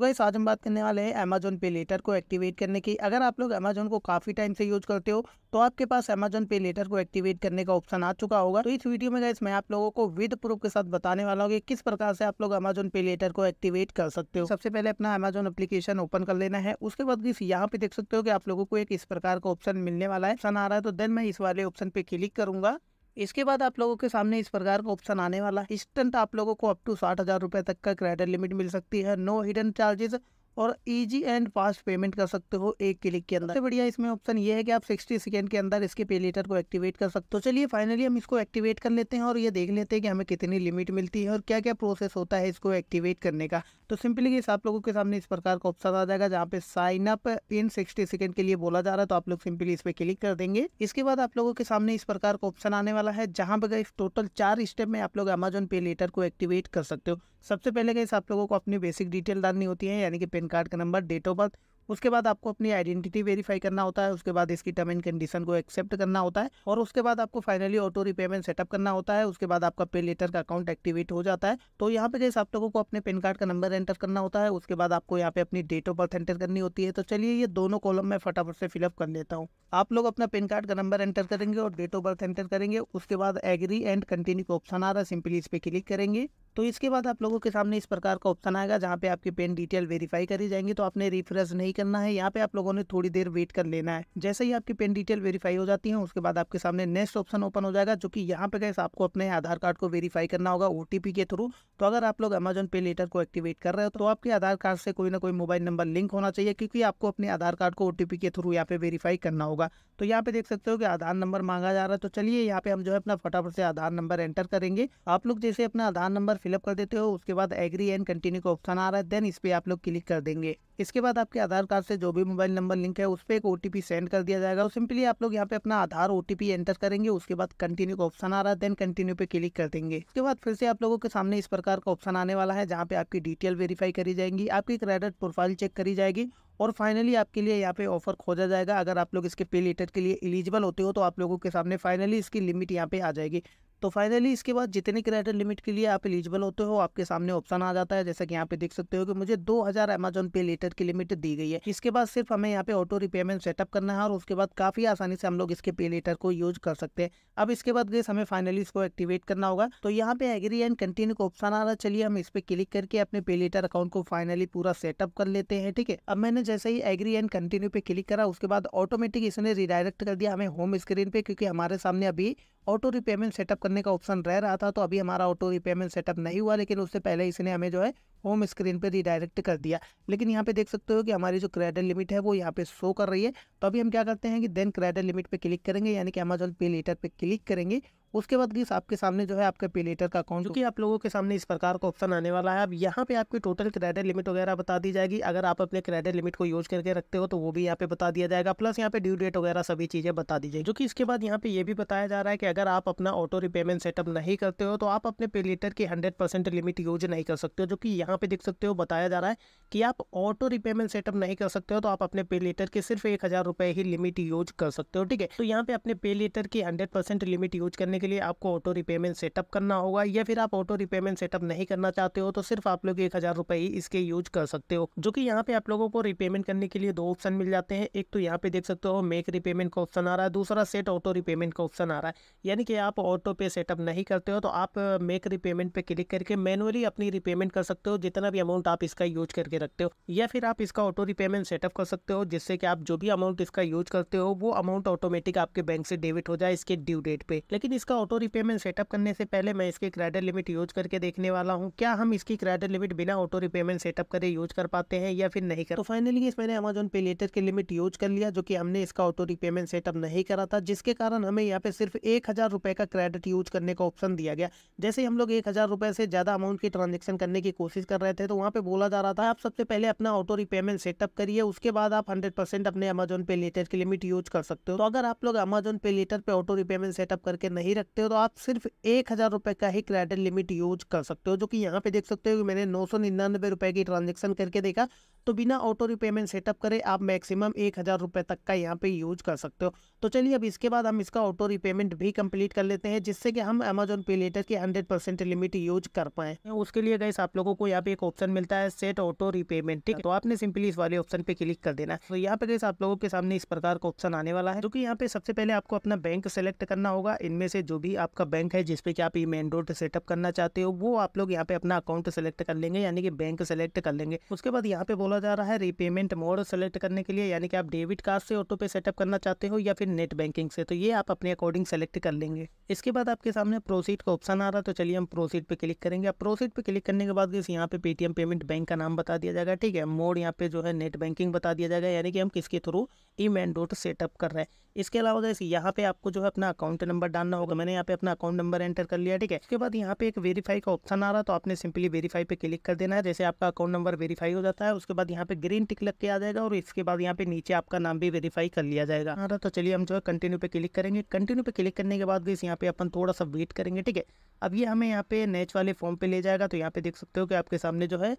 वैसे आज हम बात करने वाले हैं अमेजोन पे लेटर को एक्टिवेट करने की अगर आप लोग अमेजोन को काफ़ी टाइम से यूज करते हो तो आपके पास अमेजोन पे लेटर को एक्टिवेट करने का ऑप्शन आ चुका होगा तो इस वीडियो में गैस मैं आप लोगों को विद प्रूफ के साथ बताने वाला हूँ कि किस प्रकार से आप लोग अमेजोन पे लेटर को एक्टिवेट कर सकते हो सबसे पहले अपना अमेजोन एप्लीकेशन ओपन कर लेना है उसके बाद यहाँ पे देख सकते हो कि आप लोगों को एक इस प्रकार का ऑप्शन मिलने वाला है ऑप्शन आ रहा है तो देन मैं इस वाले ऑप्शन पे क्लिक करूंगा इसके बाद आप लोगों के सामने इस प्रकार का ऑप्शन आने वाला है इंस्टेंट आप लोगों को अप टू साठ हजार रुपए तक का क्रेडिट लिमिट मिल सकती है नो हिडन चार्जेस और ईजी एंड फास्ट पेमेंट कर सकते हो एक क्लिक के अंदर सबसे बढ़िया इसमें ऑप्शन ये है कि आप सिक्सटी सेकेंड के अंदर इसके पे लेटर को एक्टिवेट कर सकते हो चलिए फाइनली हम इसको एक्टिवेट कर लेते हैं और ये देख लेते हैं कि हमें कितनी लिमिट मिलती है और क्या क्या प्रोसेस होता है इसको एक्टिवेट करने का तो सिंपली इस आप लोगों के सामने इस प्रकार का ऑप्शन आ जाएगा जहाँ पे sign up in sixty second के लिए बोला जा रहा है तो आप लोग सिंपली इस पर क्लिक कर देंगे इसके बाद आप लोगों के सामने इस प्रकार का ऑप्शन आने वाला है जहाँ पे टोटल चार स्टेप में आप लोग अमेजोन पे लेटर को एक्टिवेट कर सकते हो सबसे पहले कहीं आप लोगों को अपनी बेसिक डिटेल डालनी होती है यानी कि पेन कार्ड का नंबर डेट ऑफ बर्थ उसके बाद आपको अपनी आइडेंटिटी वेरीफाई करना होता है उसके बाद इसकी टर्म एंड कंडीशन को एक्सेप्ट करना होता है और उसके बाद आपको फाइनली ऑटो रिपेमेंट सेटअप करना होता है उसके बाद आपका पे लेटर का अकाउंट एक्टिवेट हो जाता है तो यहाँ पे जैसे आप लोगों को अपने पेन कार्ड का नंबर एंटर करना होता है उसके बाद आपको यहाँ पे अपनी डेट ऑफ बर्थ एंटर करनी होती है तो चलिए ये दोनों कॉलम मैं फटाफट से फिलअप कर लेता हूँ आप लोग अपना पेन कार्ड का नंबर एंटर करेंगे और डेट ऑफ बर्थ एंटर करेंगे उसके बाद एग्री एंड कंटिन्यू का ऑप्शन आ रहा है सिंपली इस पर क्लिक करेंगे तो इसके बाद आप लोगों के सामने इस प्रकार का ऑप्शन आएगा जहाँ पे आपकी पेन डिटेल वेरीफाई करी जाएंगे तो आपने रिफ्रेश नहीं करना है यहाँ पे आप लोगों ने थोड़ी देर वेट कर लेना है जैसे ही आपकी पेन डिटेल वेरीफाई हो जाती है उसके बाद आपके सामने नेक्स्ट ऑप्शन ओपन हो जाएगा जो कि यहाँ पे गए आपको अपने आधार कार्ड को वेरीफाई करना होगा ओ के थ्रू तो अगर आप लोग अमेजोन पे लेटर को एक्टिवेट कर रहे हो तो आपके आधार कार्ड से कोई ना कोई मोबाइल नंबर लिंक होना चाहिए क्योंकि आपको अपने आधार कार्ड को ओ के थ्रू यहाँ पे वेरीफाई करना होगा तो यहाँ पे देख सकते हो कि आधार नंबर मांगा जा रहा है तो चलिए यहाँ पे हम जो है अपना फटाफट से आधार नंबर एंटर करेंगे आप लोग जैसे अपना आधार नंबर फिलअप कर देते हो उसके बाद एग्री एंड कंटिन्यू का ऑप्शन आ रहा है देन इस पर आप लोग क्लिक कर देंगे इसके बाद आपके आधार कार्ड से जो भी मोबाइल नंबर लिंक है उस पर एक ओ सेंड कर दिया जाएगा और सिंपली आप लोग यहाँ पे अपना आधार ओ एंटर करेंगे उसके बाद कंटिन्यू का ऑप्शन आ रहा है देन कंटिन्यू पे क्लिक कर देंगे उसके बाद फिर से आप लोगों के सामने इस प्रकार का ऑप्शन आने वाला है जहाँ पे आपकी डिटेल वेरीफाई करी जाएगी आपकी क्रेडिट प्रोफाइल चेक करी जाएगी और फाइनली आपके लिए यहाँ पे ऑफर खोजा जाएगा अगर आप लोग इसके पे लेटर के लिए एलिजिबल होते हो तो आप लोगों के सामने फाइनली इसकी लिमिट यहाँ पे आ जाएगी तो फाइनली इसके बाद जितने क्रेडिट लिमिट के लिए आप एलिजिबल होते हो आपके सामने ऑप्शन आ जाता है जैसा कि यहाँ पे देख सकते हो कि मुझे 2000 हज़ार अमेजोन पे लीटर की लिमिट दी गई है इसके बाद सिर्फ हमें यहाँ पे ऑटो रिपेमेंट सेटअप करना है और उसके बाद काफ़ी आसानी से हम लोग इसके पे लेटर को यूज कर सकते हैं अब इसके बाद गैस हमें फाइनली इसको एक्टिवेट करना होगा तो यहाँ पे एग्री एंड कंटिन्यू ऑप्शन आ रहा है चलिए हम इस पे क्लिक करके अपने पे लेटर अकाउंट को फाइनली पूरा सेटअप कर लेते हैं ठीक है अब मैंने जैसे ही एग्री एंड कंटिन्यू पे क्लिक करा उसके बाद ऑटोमेटिक इसने रिडायरेक्ट कर दिया हमें होम स्क्रीन पे क्योंकि हमारे सामने अभी ऑटो रिपेमेंट सेटअप करने का ऑप्शन रह रहा था तो अभी हमारा ऑटो रिपेमेंट सेटअप नहीं हुआ लेकिन उससे पहले इसने हमें जो है होम स्क्रीन पे रिडायरेक्ट कर दिया लेकिन यहाँ पे देख सकते हो कि हमारी जो क्रेडिट लिमिट है वो यहाँ पे शो कर रही है तो अभी हम क्या करते हैं कि देन क्रेडिट लिमिट पे क्लिक करेंगे यानी कि अमेजोन पे लेटर पे क्लिक करेंगे उसके बाद गीस आपके सामने जो है आपका पे लेटर का अकाउंट जो कि आप लोगों के सामने इस प्रकार का ऑप्शन आने वाला है अब यहाँ पे आपकी टोटल क्रेडिट लिमिट वगैरह बता दी जाएगी अगर आप अपने क्रेडिट लिमिट को यूज करके रखते हो तो वो भी यहाँ पे बता दिया जाएगा प्लस यहाँ पे ड्यू डेट वगैरह सभी चीज़ें बता दी जाएगी जो कि इसके बाद यहाँ पे ये भी बताया जा रहा है कि अगर आप अपना ऑटो रिपेमेंट सेटअप नहीं करते हो तो आप अपने पे लेटर की हंड्रेड लिमिट यूज नहीं कर सकते हो जो कि यहाँ पे देख सकते हो बताया जा रहा है कि आप ऑटो रिपेमेंट सेटअप नहीं कर सकते हो तो आप अपने पे लेटर के सिर्फ एक हज़ार रुपए ही लिमिट यूज कर सकते हो ठीक है तो यहाँ पे अपने पे लेटर की हंड्रेड परसेंट लिमिट यूज करने के लिए आपको ऑटो रिपेमेंट सेटअप करना होगा या फिर आप ऑटो रिपेमेंट सेटअप नहीं करना चाहते हो तो सिर्फ आप लोग एक हज़ार रुपए ही इसके यूज कर सकते हो जो की यहाँ पे आप लोगों को रिपेमेंट करने के लिए दो ऑप्शन मिल जाते हैं एक तो यहाँ पे देख सकते हो मेक रिपेमेंट का ऑप्शन आ रहा है दूसरा सेट ऑटो रिपेमेंट का ऑप्शन आ रहा है यानी कि आप ऑटो पे सेटअप नहीं करते हो तो आप मेक रिपेमेंट पे क्लिक करके मैनुअली अपनी रिपेमेंट कर सकते हो जितना भी अमाउंट आप इसका यूज करके रखते हो या फिर आप इसका ऑटो रिपेमेंट सेटअप कर सकते हो जिससे कि आप जो भी अमाउंट इसका यूज करते हो वो अमाउंट ऑटोमेटिक आपके बैंक से डेबिट हो जाए इसके ड्यू डेट पे लेकिन इसका ऑटो रिपेमेंट सेटअप करने से पहले मैं इसके क्रेडिट लिमिट यूज करके देखने वाला हूँ क्या हम इसकी क्रेडिट लिमिट बिना ऑटो रिपेमेंट सेटअप करे यूज कर पाते हैं या फिर नहीं कर तो फाइनली मैंने अमेजोन पे लेटर की लिमिट यूज कर लिया जो की हमने इसका ऑटो रिपेमेंट सेटअप नहीं करा था जिसके कारण हमें यहाँ पे सिर्फ एक हजार रुपए का क्रेडिट यूज करने का ऑप्शन दिया गया जैसे हम लोग एक हजार रुपए से ज्यादा अमाउंट की ट्रांजेक्शन करने की कोशिश कर रहे थे तो वहाँ पे बोला जा रहा था आप सबसे पहले अपना ऑटो रिपेमेंट सेटअप करिए उसके बाद आप हंड्रेड परसेंट अपने अमेजोन पे लेटर की लिमिट यूज कर सकते हो तो अगर आप लोग अमेजोन पे लेटर पे ऑटो रिपेमेंट सेटअप करके नहीं रखते हो तो आप सिर्फ एक हज़ार रुपये का ही क्रेडिट लिमिट यूज कर सकते हो जो कि यहाँ पे देख सकते हो कि मैंने नौ सौ निन्यानवे रुपये की ट्रांजेक्शन करके देखा तो बिना ऑटो रिपेमेंट सेटअप करे आप मैक्सिमम एक हज़ार रुपये तक का यहाँ पे यूज कर सकते हो तो चलिए अब इसके बाद हम इसका ऑटो रिपेमेंट भी कंप्लीट कर लेते हैं जिससे कि हम अमेजोन पे लेटर की हंड्रेड परसेंट लिमिट यूज कर पाए तो उसके लिए गैस आप लोगों को यहाँ पे एक ऑप्शन मिलता है सेट ऑटो रिपेमेंट ठीक तो आपने सिंपली इस वाले ऑप्शन पे क्लिक कर देना तो यहाँ पे गैस आप लोगों के सामने इस प्रकार का ऑप्शन आने वाला है जो यहाँ पे सबसे पहले आपको अपना बैंक सेलेक्ट करना होगा इनमें से जो भी आपका बैंक है जिसपे की आप ई मेन रोड सेटअप करना चाहते हो वो आप लोग यहाँ पे अपना अकाउंट सेलेक्ट कर लेंगे यानी कि बैंक सेलेक्ट कर लेंगे उसके बाद यहाँ पे बोला बोला जा रहा है रीपेमेंट मोड सेलेक्ट करने के लिए यानी कि आप डेबिट कार्ड से ऑटो पे सेटअप करना चाहते हो या फिर नेट बैंकिंग से तो ये आप अपने अकॉर्डिंग सेलेक्ट कर लेंगे इसके बाद आपके सामने प्रोसीड का ऑप्शन आ रहा है तो चलिए हम प्रोसीड पे क्लिक करेंगे आप प्रोसीड पे क्लिक करने के बाद यहाँ पे पेटीएम पेमेंट बैंक का नाम बता दिया जाएगा ठीक है मोड यहाँ पे जो है नेट बैंकिंग बता दिया जाएगा यानी कि हम किसके थ्रू ई मैंडोट तो सेटअप कर रहा है इसके अलावा गैस यहाँ पे आपको जो है अपना अकाउंट नंबर डालना होगा मैंने यहाँ पे अपना अकाउंट नंबर एंटर कर लिया ठीक है उसके बाद यहाँ पे एक वेरीफाई का ऑप्शन आ रहा तो आपने सिंपली वेरीफाई पे क्लिक कर देना है जैसे आपका अकाउंट नंबर वेरीफाई हो जाता है उसके बाद यहाँ पे ग्रीन टिक लग के आ जाएगा और इसके बाद यहाँ पे नीचे आपका नाम भी वेरीफाई कर लिया जाएगा आ रहा तो चलिए हम जो है कंटिन्यू पे क्लिक करेंगे कंटिन्यू पे क्लिक करने के बाद गैस यहाँ पे अपन थोड़ा सा वेट करेंगे ठीक है अब ये हमें यहाँ पे नेच वाले फॉर्म पे ले जाएगा तो यहाँ पे देख सकते हो कि आपके सामने जो है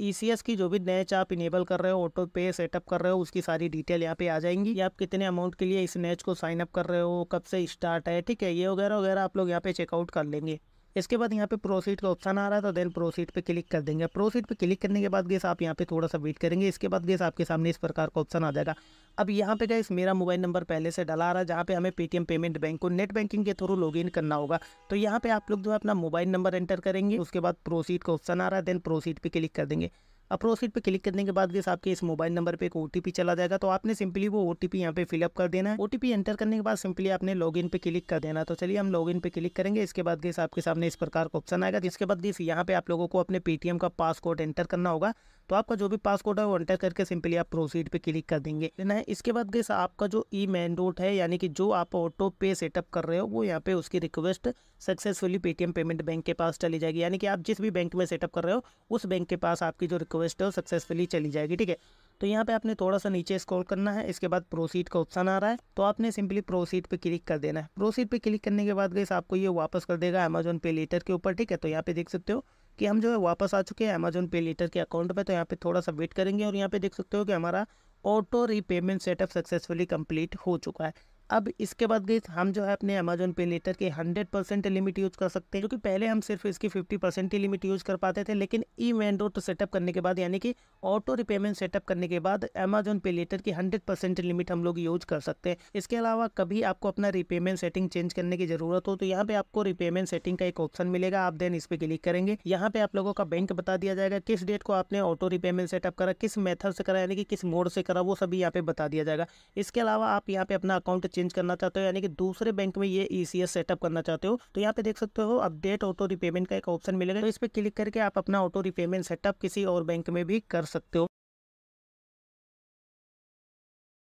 ई e की जो भी नैच आप इनेबल कर रहे हो ऑटो पे सेटअप कर रहे हो उसकी सारी डिटेल यहाँ पे आ जाएंगी आप कितने अमाउंट के लिए इस नैच को साइन अप कर रहे हो कब से स्टार्ट है ठीक है ये वगैरह वगैरह आप लोग यहाँ पे चेकआउट कर लेंगे इसके बाद यहाँ पे प्रोसीड का ऑप्शन आ रहा था देन प्रोसीड पे क्लिक कर देंगे प्रोसीड पे क्लिक करने के बाद गेस आप यहाँ पे थोड़ा सा वेट करेंगे इसके बाद गेस आपके सामने इस प्रकार का ऑप्शन आ जाएगा अब यहाँ पे गाइस मेरा मोबाइल नंबर पहले से डला आ रहा है जहाँ पे हमें पेटीएम पेमेंट बैंक को नेट बैंकिंग के थ्रू लॉग करना होगा तो यहाँ पे आप लोग जो है अपना मोबाइल नंबर एंटर करेंगे उसके बाद प्रोसीड का ऑप्शन आ रहा है देन प्रोसीड पे क्लिक कर देंगे अब प्रोसीड पे क्लिक करने के बाद जैसे आपके इस मोबाइल नंबर पर एक ओ चला जाएगा तो आपने सिंपली वो पी यहाँ पे फिलअप कर देना है पी एंटर करने के बाद सिंपली आपने इन पे क्लिक कर देना तो चलिए हम लॉगिन पे क्लिक करेंगे इसके बाद जैसे आपके सामने इस प्रकार का ऑप्शन आएगा जिसके बाद जिस यहाँ पे आप लोगों को अपने पेटीएम का पासकोड एंटर करना होगा तो आपका जो भी पासकोड है वो एंटर करके सिंपली आप प्रोसीड पे क्लिक कर देंगे लेना है इसके बाद गैस आपका जो ई मेन रोड है यानी कि जो आप ऑटो पे सेटअप कर रहे हो वो यहाँ पे उसकी request successfully Paytm payment bank के पास चली जाएगी यानी कि आप जिस भी बैंक में सेटअप कर रहे हो उस बैंक के पास आपकी जो रिक्वेस्ट है वो सक्सेसफुली चली जाएगी ठीक है तो यहाँ पे आपने थोड़ा सा नीचे स्क्रॉल करना है इसके बाद प्रोसीड का ऑप्शन आ रहा है तो आपने सिंपली प्रोसीड पे क्लिक कर देना है प्रोसीड पे क्लिक करने के बाद गैस आपको ये वापस कर देगा अमेजोन पे लेटर के ऊपर ठीक है तो यहाँ पे देख सकते हो कि हम जो है वापस आ चुके हैं अमेजोन पे लीटर के अकाउंट में तो यहाँ पे थोड़ा सा वेट करेंगे और यहाँ पे देख सकते हो कि हमारा auto repayment setup successfully complete हो चुका है अब इसके बाद गई हम जो है अपने अमेजोन पे लेटर के 100 परसेंट लिमिट यूज़ कर सकते हैं क्योंकि पहले हम सिर्फ इसकी 50 परसेंट ही लिमिट यूज़ कर पाते थे लेकिन ई मैन रोड सेटअप करने के बाद यानी कि ऑटो रिपेमेंट सेटअप करने के बाद अमेजोन पे लेटर की 100 परसेंट लिमिट हम लोग यूज कर सकते हैं इसके अलावा कभी आपको अपना रिपेमेंट सेटिंग चेंज करने की ज़रूरत हो तो यहाँ पे आपको रिपेमेंट सेटिंग का एक ऑप्शन मिलेगा आप देन इस पे क्लिक करेंगे यहाँ पे आप लोगों का बैंक बता दिया जाएगा किस डेट को आपने ऑटो रिपेमेंट सेटअप करा किस मेथड से करा यानी कि किस मोड से करा वो सभी यहाँ पे बता दिया जाएगा इसके अलावा आप यहाँ पे अपना अकाउंट चेंज करना चाहते हो यानी कि दूसरे बैंक में ये ई सेटअप करना चाहते हो तो यहाँ पे देख सकते हो अपडेट ऑटो रिपेमेंट का एक ऑप्शन मिलेगा तो इस पर क्लिक करके आप अपना ऑटो रिपेमेंट सेटअप किसी और बैंक में भी कर सकते हो